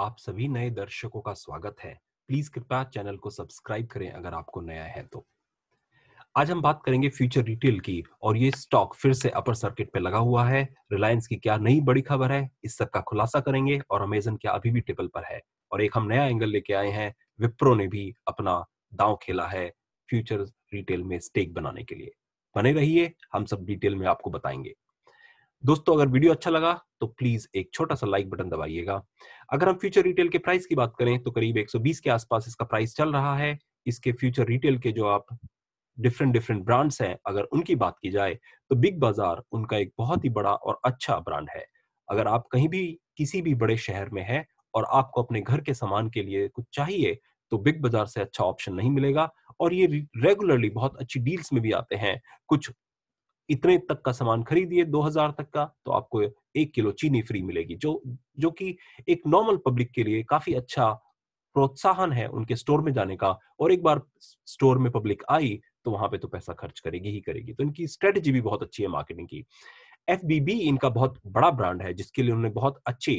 आप सभी नए दर्शकों का स्वागत है प्लीज कृपया चैनल को सब्सक्राइब करें अगर आपको नया है तो आज हम बात करेंगे फ्यूचर रिटेल की और ये स्टॉक फिर से अपर सर्किट पे लगा हुआ है रिलायंस की क्या नई बड़ी खबर है इस सब का खुलासा करेंगे और अमेजन क्या अभी भी टेबल पर है और एक हम नया एंगल लेके आए हैं विप्रो ने भी अपना दांव खेला है फ्यूचर रिटेल में स्टेक बनाने के लिए बने रहिए हम सब डिटेल में आपको बताएंगे दोस्तों अगर वीडियो अच्छा लगा तो प्लीज एक छोटा सा लाइक बटन दबाइएगा अगर हम फ्यूचर रिटेल के प्राइस की बात करें तो करीब 120 के आसपास इसका प्राइस चल रहा है इसके फ्यूचर रिटेल के जो आप डिफरेंट डिफरेंट ब्रांड्स हैं अगर उनकी बात की जाए तो बिग बाजार उनका एक बहुत ही बड़ा और अच्छा ब्रांड है अगर आप कहीं भी किसी भी बड़े शहर में है और आपको अपने घर के सामान के लिए कुछ चाहिए तो बिग बाजार से अच्छा ऑप्शन नहीं मिलेगा और ये रेगुलरली बहुत अच्छी डील्स में भी आते हैं कुछ इतने तक का सामान खरीदिए 2000 तक का तो आपको एक किलो चीनी फ्री मिलेगी जो जो कि एक नॉर्मल पब्लिक के लिए काफी अच्छा प्रोत्साहन है उनके स्टोर में जाने का और एक बार स्टोर में पब्लिक आई तो वहां पे तो पैसा खर्च करेगी ही करेगी तो इनकी स्ट्रेटेजी भी बहुत अच्छी है मार्केटिंग की एफ इनका बहुत बड़ा ब्रांड है जिसके लिए उन्होंने बहुत अच्छे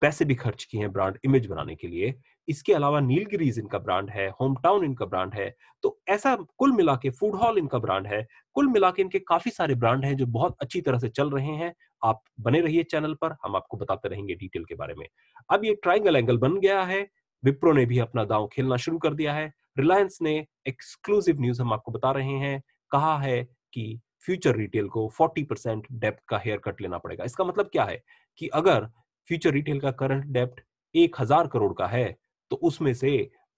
पैसे भी खर्च किए हैं ब्रांड इमेज बनाने के लिए इसके अलावा नीलगिरीज इनका ब्रांड है होम टाउन इनका ब्रांड है तो ऐसा कुल मिला के फूड हॉल इनका ब्रांड है कुल मिला के इनके काफी सारे ब्रांड हैं जो बहुत अच्छी तरह से चल रहे हैं आप बने रहिए चैनल पर हम आपको बताते रहेंगे डिटेल के बारे में अब ये ट्राइंगल एंगल बन गया है विप्रो ने भी अपना दाव खेलना शुरू कर दिया है रिलायंस ने एक्सक्लूसिव न्यूज हम आपको बता रहे हैं कहा है कि फ्यूचर रिटेल को 40 परसेंट डेप्ट का हेयर कट लेना पड़ेगा इसका मतलब क्या है कि अगर फ्यूचर रिटेल का करंट डेप्ट एक हजार करोड़ का है तो उसमें से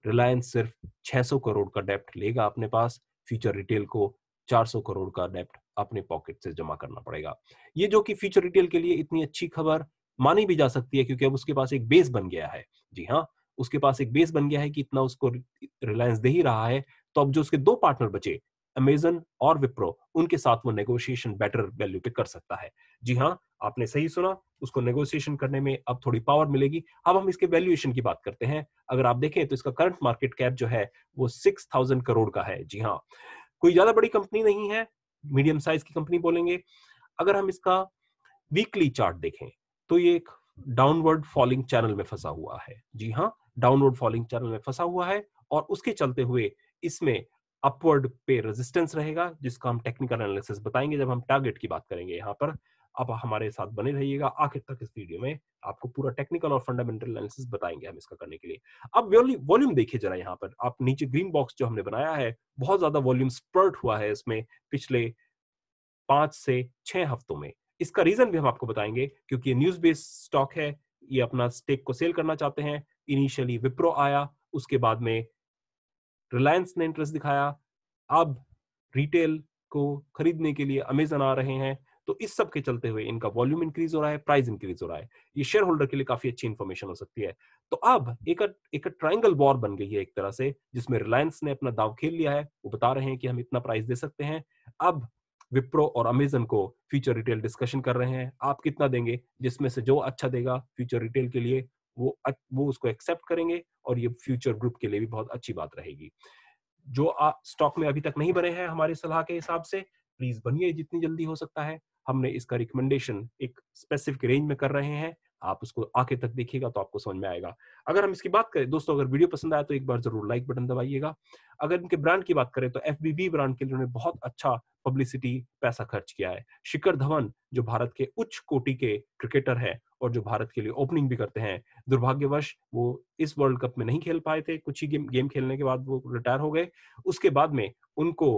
रिलायंस सिर्फ 600 करोड़ का डेप्ट लेगा अपने पास फ्यूचर रिटेल को 400 करोड़ का डेप्ट अपने पॉकेट से जमा करना पड़ेगा ये जो कि फ्यूचर रिटेल के लिए इतनी अच्छी खबर मानी भी जा सकती है क्योंकि अब उसके पास एक बेस बन गया है जी हाँ उसके पास एक बेस बन गया है कि इतना उसको रिलायंस दे ही रहा है तो अब जो उसके दो पार्टनर बचे अमेजन और विप्रो उनके साथ वो नेगोशिएशन बेटर वैल्यू पे कर सकता है जी हाँ आपने सही सुना उसको नेगोशिएशन करने में अब थोड़ी पावर मिलेगी अब हम इसके वैल्यूएशन की बात करते हैं अगर आप देखें तो इसका करंट मार्केट कैप जो है वो सिक्स थाउजेंड करोड़ का है जी हाँ कोई ज्यादा बड़ी कंपनी नहीं है मीडियम साइज की कंपनी बोलेंगे अगर हम इसका वीकली चार्ट देखें तो ये एक डाउनवर्ड फॉलिंग चैनल में फंसा हुआ है जी हाँ डाउनवर्ड फॉलिंग चैनल में फंसा हुआ है और उसके चलते हुए इसमें अपवर्ड पे रेजिस्टेंस रहेगा जिसका हम टेक्निकल एनालिसिस बताएंगे जब हम टारगेट की बात करेंगे यहाँ पर आप हमारे साथ बने रहिएगा आखिर तक इस वीडियो में आपको पूरा टेक्निकल और फंडामेंटल एनालिसिस बताएंगे हम इसका करने के लिए अब वॉल्यूम देखिए जरा यहाँ पर आप नीचे ग्रीन बॉक्स जो हमने बनाया है बहुत ज्यादा वॉल्यूम स्पर्ट हुआ है इसमें पिछले पांच से छह हफ्तों में इसका रीजन भी हम आपको बताएंगे क्योंकि ये न्यूज बेस्ड स्टॉक है ये अपना स्टेक को सेल करना चाहते हैं इनिशियली विप्रो आया उसके बाद में रिलायंस ने इंटरेस्ट दिखाया अब रिटेल को खरीदने के लिए अमेजन आ रहे हैं तो इस सब के चलते हुए इनका वॉल्यूम इंक्रीज हो रहा है प्राइस इंक्रीज हो रहा है ये शेयर होल्डर के लिए काफी अच्छी इन्फॉर्मेशन हो सकती है तो अब एक एक ट्राइंगल वॉर बन गई है एक तरह से जिसमें रिलायंस ने अपना दाव खेल लिया है वो बता रहे हैं कि हम इतना प्राइस दे सकते हैं अब विप्रो और अमेजन को फ्यूचर रिटेल डिस्कशन कर रहे हैं आप कितना देंगे जिसमें से जो अच्छा देगा फ्यूचर रिटेल के लिए वो वो उसको एक्सेप्ट करेंगे और ये फ्यूचर ग्रुप के लिए भी बहुत अच्छी बात रहेगी जो स्टॉक में अभी तक नहीं बने हैं हमारे सलाह के हिसाब से प्लीज बनिए जितनी जल्दी हो सकता है हमने इसका रिकमेंडेशन एक स्पेसिफिक रेंज में कर रहे हैं आप उसको आखिर तक देखिएगा तो आपको समझ में आएगा अगर हम इसकी बात करें दोस्तों अगर वीडियो पसंद आया तो एक बार जरूर लाइक बटन दबाइएगा अगर इनके ब्रांड की बात करें तो एफ ब्रांड के लिए उन्होंने बहुत अच्छा पब्लिसिटी पैसा खर्च किया है शिखर धवन जो भारत के उच्च कोटि के क्रिकेटर है और जो भारत के लिए ओपनिंग भी करते हैं दुर्भाग्यवश वो इस वर्ल्ड कप में नहीं खेल पाए थे कुछ ही गेम गेम खेलने के बाद वो रिटायर हो गए उसके बाद में उनको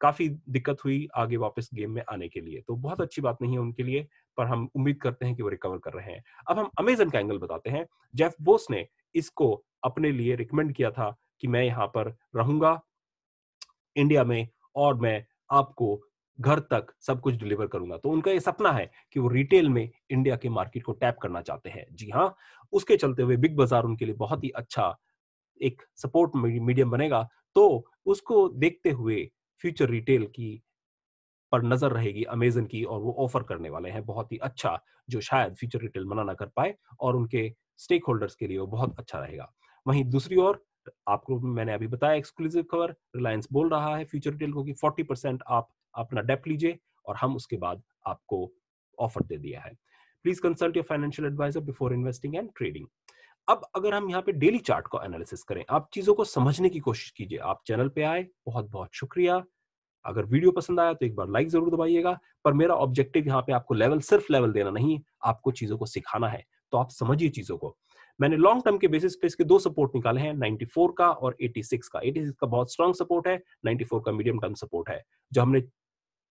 काफी दिक्कत हुई आगे वापस गेम में आने के लिए तो बहुत अच्छी बात नहीं है उनके लिए पर हम उम्मीद करते हैं कि वो रिकवर कर रहे हैं अब हम अमेजन का एंगल बताते हैं जेफ बोस ने इसको अपने लिए रिकमेंड किया था कि मैं यहाँ पर रहूंगा इंडिया में और मैं आपको घर तक सब कुछ डिलीवर करूंगा तो उनका ये सपना है कि वो रिटेल में इंडिया के मार्केट को टैप करना चाहते हैं जी हाँ उसके चलते हुए बिग बाजार उनके लिए बहुत ही अच्छा एक सपोर्ट मीडियम बनेगा तो उसको देखते हुए फ्यूचर रिटेल की पर नजर रहेगी अमेजन की और वो ऑफर करने वाले हैं बहुत ही अच्छा जो शायद फ्यूचर रिटेल मना ना कर पाए और उनके स्टेक होल्डर्स के लिए वो बहुत अच्छा रहेगा वहीं दूसरी ओर आपको मैंने अभी बताया एक्सक्लूसिव खबर रिलायंस बोल रहा है फ्यूचर रिटेल को कि 40 परसेंट आप अपना डेप लीजिए और हम उसके बाद आपको ऑफर दे दिया है please consult your financial advisor before investing and trading अब अगर हम यहाँ पे डेली चार्ट को एनालिसिस करें आप चीजों को समझने की कोशिश कीजिए आप चैनल पे आए बहुत बहुत शुक्रिया अगर वीडियो पसंद आया तो एक बार लाइक जरूर दबाइएगा पर मेरा ऑब्जेक्टिव यहाँ पे आपको लेवल सिर्फ लेवल देना नहीं आपको चीजों को सिखाना है तो आप समझिए चीजों को मैंने लॉन्ग टर्म के बेसिस पे इसके दो सपोर्ट निकाले हैं 94 का और 86 का 86 का बहुत स्ट्रॉन्ग सपोर्ट है 94 का मीडियम टर्म सपोर्ट है जो हमने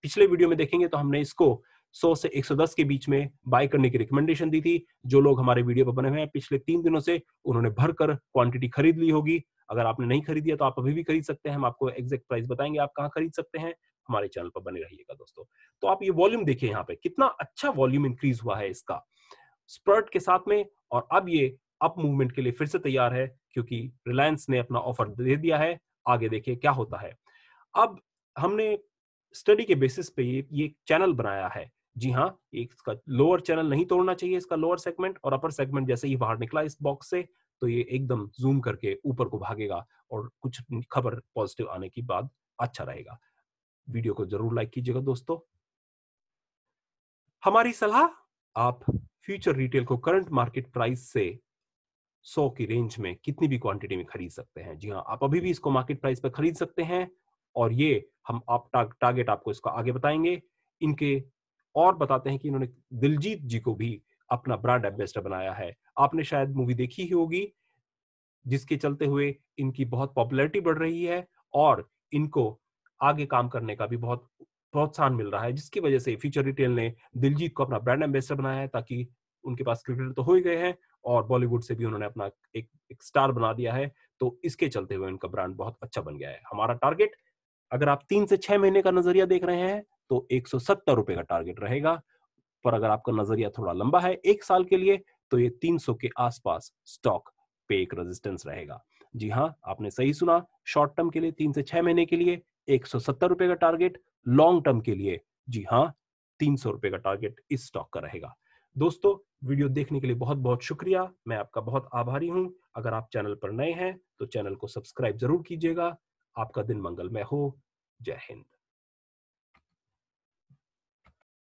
पिछले वीडियो में देखेंगे तो हमने इसको 100 से 110 के बीच में बाय करने की रिकमेंडेशन दी थी जो लोग हमारे वीडियो पर बने हुए हैं पिछले तीन दिनों से उन्होंने भर कर क्वांटिटी खरीद ली होगी अगर आपने नहीं खरीदी है तो आप अभी भी खरीद सकते हैं हम आपको एग्जैक्ट प्राइस बताएंगे आप कहाँ खरीद सकते हैं हमारे चैनल पर बने रहिएगा दोस्तों तो आप ये वॉल्यूम देखिए यहाँ पे कितना अच्छा वॉल्यूम इंक्रीज हुआ है इसका स्पर्ट के साथ में और अब ये अप मूवमेंट के लिए फिर से तैयार है क्योंकि रिलायंस ने अपना ऑफर दे दिया है आगे देखिए क्या होता है अब हमने स्टडी के बेसिस पे ये, ये चैनल बनाया है जी हाँ एक इसका लोअर चैनल नहीं तोड़ना चाहिए इसका लोअर सेगमेंट और अपर सेगमेंट जैसे ही बाहर निकला इस बॉक्स से तो ये एकदम जूम करके ऊपर को भागेगा और कुछ खबर पॉजिटिव आने की बात अच्छा रहेगा वीडियो को जरूर लाइक कीजिएगा दोस्तों हमारी सलाह आप फ्यूचर रिटेल को करंट मार्केट प्राइस से 100 की रेंज में कितनी भी क्वांटिटी में खरीद सकते हैं जी हाँ आप अभी भी इसको मार्केट प्राइस पर खरीद सकते हैं और ये हम आप टारगेट आपको इसका आगे बताएंगे इनके और बताते हैं कि इन्होंने दिलजीत जी को भी अपना ब्रांड एम्बेसडर बनाया है आपने शायद मूवी देखी ही होगी जिसके चलते हुए इनकी बहुत पॉपुलैरिटी बढ़ रही है और इनको आगे काम करने का भी बहुत प्रोत्साहन मिल रहा है जिसकी वजह से फ्यूचर रिटेल ने दिलजीत को अपना ब्रांड एम्बेसडर बनाया है ताकि उनके पास क्रिकेटर तो हो ही गए हैं और बॉलीवुड से भी उन्होंने अपना एक, एक स्टार बना दिया है तो इसके चलते हुए इनका ब्रांड बहुत अच्छा बन गया है हमारा टारगेट अगर आप तीन से छह महीने का नजरिया देख रहे हैं तो एक रुपए का टारगेट रहेगा पर अगर आपका नजरिया थोड़ा लंबा है एक साल के लिए तो ये 300 के आसपास स्टॉक पे एक रेजिस्टेंस रहेगा जी हाँ आपने सही सुना शॉर्ट टर्म के लिए तीन से छह महीने के लिए एक रुपए का टारगेट लॉन्ग टर्म के लिए जी हाँ तीन सौ रुपए का टारगेट इस स्टॉक का रहेगा दोस्तों वीडियो देखने के लिए बहुत बहुत शुक्रिया मैं आपका बहुत आभारी हूँ अगर आप चैनल पर नए हैं तो चैनल को सब्सक्राइब जरूर कीजिएगा आपका दिन मंगलमय हो जय हिंद